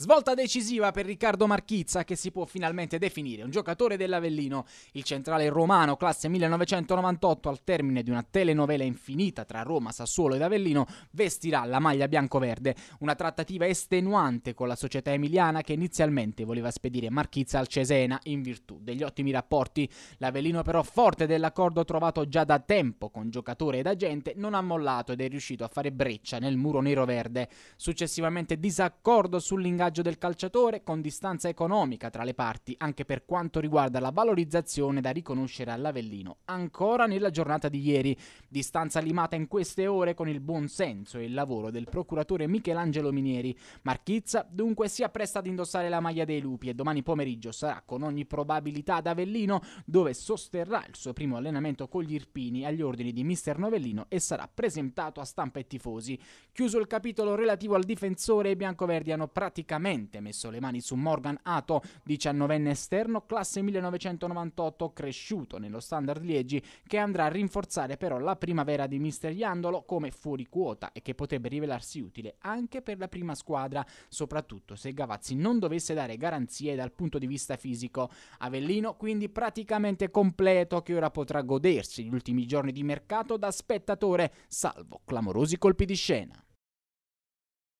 Svolta decisiva per Riccardo Marchizza che si può finalmente definire un giocatore dell'Avellino. Il centrale romano classe 1998 al termine di una telenovela infinita tra Roma, Sassuolo ed Avellino vestirà la maglia bianco-verde. Una trattativa estenuante con la società emiliana che inizialmente voleva spedire Marchizza al Cesena in virtù degli ottimi rapporti. L'Avellino però forte dell'accordo trovato già da tempo con giocatore ed agente non ha mollato ed è riuscito a fare breccia nel muro nero-verde. Successivamente disaccordo sull'ingaggio ingaggio del calciatore con distanza economica tra le parti, anche per quanto riguarda la valorizzazione da riconoscere all'Avellino, ancora nella giornata di ieri, distanza limata in queste ore con il buon senso e il lavoro del procuratore Michelangelo Minieri. Marchizza dunque si appresta ad indossare la maglia dei lupi e domani pomeriggio sarà con ogni probabilità ad Avellino, dove sosterrà il suo primo allenamento con gli Irpini agli ordini di mister Novellino e sarà presentato a stampa e tifosi. Chiuso il capitolo relativo al difensore, i biancoverdi hanno praticamente fisicamente messo le mani su Morgan Ato, 19enne esterno, classe 1998, cresciuto nello standard Liegi, che andrà a rinforzare però la primavera di Mister Iandolo come fuori quota e che potrebbe rivelarsi utile anche per la prima squadra, soprattutto se Gavazzi non dovesse dare garanzie dal punto di vista fisico. Avellino quindi praticamente completo che ora potrà godersi gli ultimi giorni di mercato da spettatore, salvo clamorosi colpi di scena.